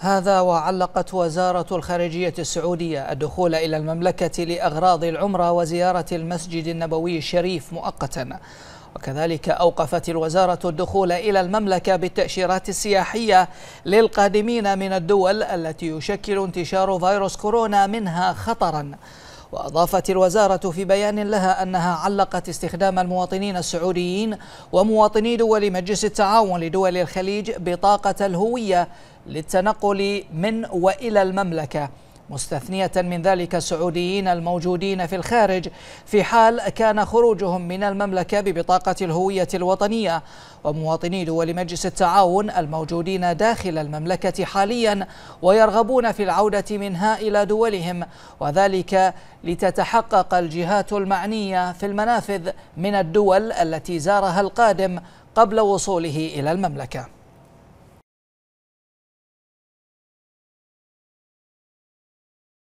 هذا وعلقت وزارة الخارجية السعودية الدخول إلى المملكة لأغراض العمرة وزيارة المسجد النبوي الشريف مؤقتا وكذلك أوقفت الوزارة الدخول إلى المملكة بالتأشيرات السياحية للقادمين من الدول التي يشكل انتشار فيروس كورونا منها خطراً وأضافت الوزارة في بيان لها أنها علقت استخدام المواطنين السعوديين ومواطني دول مجلس التعاون لدول الخليج بطاقة الهوية للتنقل من والى المملكه مستثنية من ذلك السعوديين الموجودين في الخارج في حال كان خروجهم من المملكة ببطاقة الهوية الوطنية ومواطني دول مجلس التعاون الموجودين داخل المملكة حاليا ويرغبون في العودة منها إلى دولهم وذلك لتتحقق الجهات المعنية في المنافذ من الدول التي زارها القادم قبل وصوله إلى المملكة